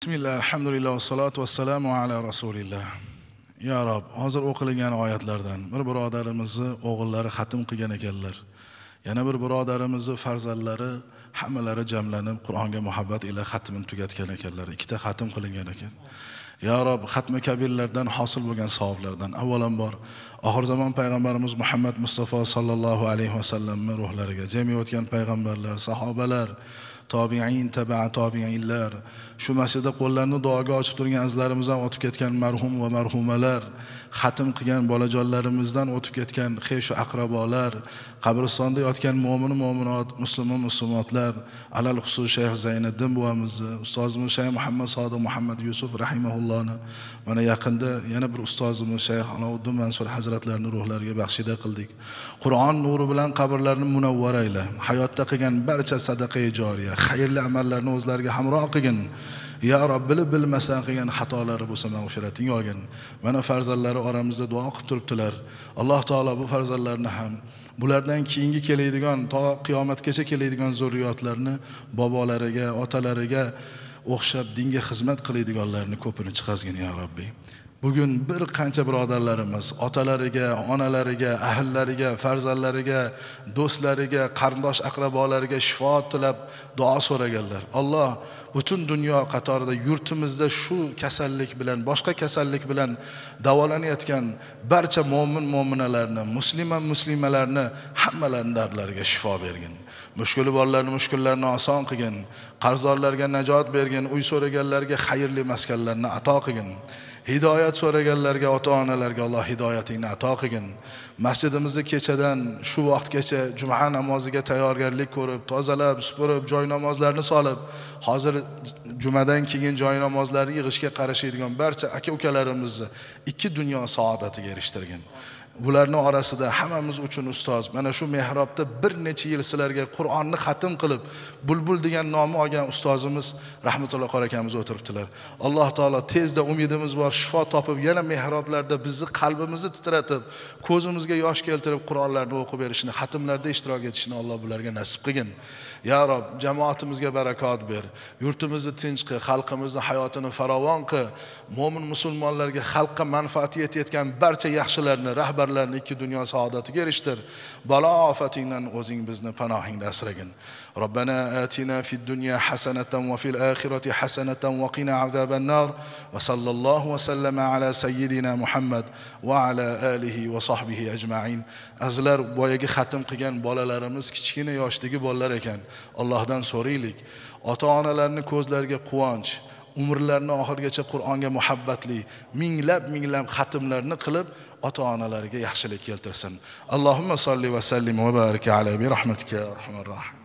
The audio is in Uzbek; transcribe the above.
bismillah alhamdulillah vassalotu vassalamu ala rasulilloh yo rob hozir o'qilgan oyatlardan bir birodarimizni o'g'illari xatm qilgan ekanlar yana bir birodarimizni farzandlari hammalari jamlanib qur'onga muhabbat ila xatmini tugatgan ekanlar ikkita xatm qilingan ekan yo rob xatmi kabirlardan hosil bo'lgan savoblardan avvalambor oxir zamon payg'ambarimiz muhammad mustafa sollallohu alayhi vasallamni ruhlariga jamiyotgan payg'ambarlar sahobalar tobiin taba tobiinlar shu masjidda qo'llarini duoga ochib turgan azizlarimizdan o'tib ketgan marhum va marhumalar xatm qilgan bolajonlarimizdan o'tib ketgan xeshu aqrabolar qabristonda yotgan mo'min mo'minot musulmon musulmotlar alal xusus shayx zayniddin buvamizni ustozimiz shayx muhammad sodiq muhammad yusuf rahimaullohni mana yaqinda yana bir ustozimiz shayx aloviddin mansur hazratlarini ruhlariga baxshida qildik qur'on nuri bilan qabrlarni munavvar ayla hayotda qilgan barcha sadaqa joriya xayrli amallarni o'zlariga hamroh qilgin yo rob bilib bilmasdan qilgan xatolari bo'lsa mag'firating olgin mana farzandlari oramizda duo qilib turibdilar alloh taolo bu farzandlarni ham bulardan keyingi keladigan to qiyomatgacha keladigan zurriyotlarni bobolariga otalariga o'xshab dinga xizmat qiladiganlarni ko'pini chiqazgin yo robbiy bugun bir qancha birodarlarimiz otalariga onalariga ahillariga farzandlariga do'stlariga qarindosh aqrabolariga shifo tilab duo so'raganlar alloh butun dunyo qatorida yurtimizda shu kasallik bilan boshqa kasallik bilan davolanayotgan barcha mo'min mo'minalarni muslima muslimalarni hammalarini dardlariga shifo bergin mushkuli borlarni mushkullarini oson qilgin qarzdorlarga najot bergin uy so'raganlarga xayrli maskanlarni ato qilgin hidoyat so'raganlarga ota onalarga alloh hidoyatingni ato qilgin masjidimizni kechadan shu vaqtgacha juma namoziga tayyorgarlik ko'rib tozalab supurib joy namozlarni solib hozir jumadan keyin joy namozlarni yig'ishga qarashadigan barcha aka ukalarimizni ikki dunyo saodatiga erishtirgin bularni orasida hammamiz uchun ustoz mana shu mehrobda bir necha yil sizlarga qur'onni xatm qilib bulbul degan nomni olgan ustozimiz rahmatulloh qor akamiz o'tiribdilar alloh taolo tezda umidimiz bor shifo topib yana mehroblarda bizni qalbimizni titratib ko'zimizga yosh keltirib qur'onlarni o'qib berishni xatmlarda ishtirok etishni alloh bularga nasib qilgin ya rob jamoatimizga barakot ber yurtimizni tinch qil xalqimizni hayotini farovon qil mo'min musulmonlarga xalqqa manfaati yetayotgan barcha yaxshilarni rahbar safarlarni ikki dunyo saodatiga erishtir balo ofatingdan o'zing bizni panohingda asragin robbana atina fid dunya hasanatan va fil oxirati hasanatan va qina وصلى va sallallohu على ala sayyidina muhammad va ala alihi va sahbihi ajmain قيان boyagi xatm qilgan bolalarimiz kichkina yoshdagi bolalar ekan allohdan so'raylik ota onalarni ko'zlariga quvonch umrlarini oxirigacha qur'onga muhabbatli minglab minglab xatmlarni qilib ota onalariga yaxshilik keltirsin allohimma solli va sallim va baraka ala bi rahmatika rahmanir rahim